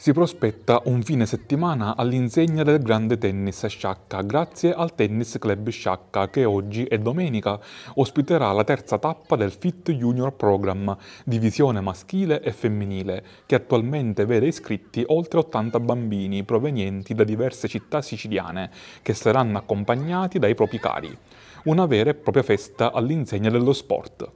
Si prospetta un fine settimana all'insegna del grande tennis sciacca grazie al Tennis Club Sciacca che oggi e domenica ospiterà la terza tappa del FIT Junior Program, divisione maschile e femminile, che attualmente vede iscritti oltre 80 bambini provenienti da diverse città siciliane, che saranno accompagnati dai propri cari. Una vera e propria festa all'insegna dello sport.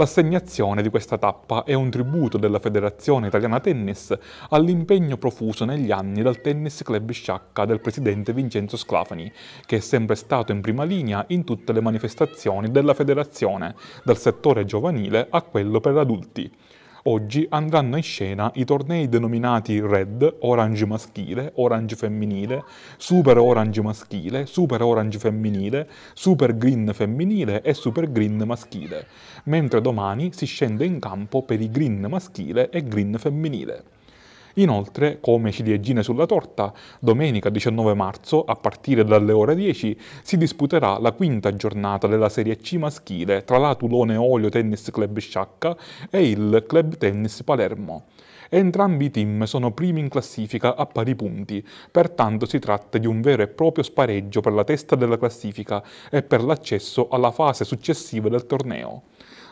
L'assegnazione di questa tappa è un tributo della Federazione Italiana Tennis all'impegno profuso negli anni dal Tennis Club Sciacca del presidente Vincenzo Sclafani, che è sempre stato in prima linea in tutte le manifestazioni della federazione, dal settore giovanile a quello per adulti. Oggi andranno in scena i tornei denominati Red, Orange maschile, Orange femminile, Super Orange maschile, Super Orange femminile, Super Green femminile e Super Green maschile, mentre domani si scende in campo per i Green maschile e Green femminile. Inoltre, come ciliegine sulla torta, domenica 19 marzo, a partire dalle ore 10, si disputerà la quinta giornata della Serie C maschile tra l'Atulone Olio Tennis Club Sciacca e il Club Tennis Palermo. Entrambi i team sono primi in classifica a pari punti, pertanto si tratta di un vero e proprio spareggio per la testa della classifica e per l'accesso alla fase successiva del torneo.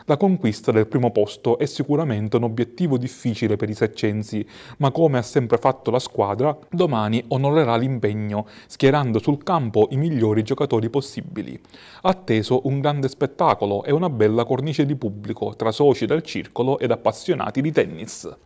La conquista del primo posto è sicuramente un obiettivo difficile per i seccensi, ma come ha sempre fatto la squadra, domani onorerà l'impegno, schierando sul campo i migliori giocatori possibili. Atteso un grande spettacolo e una bella cornice di pubblico tra soci del circolo ed appassionati di tennis.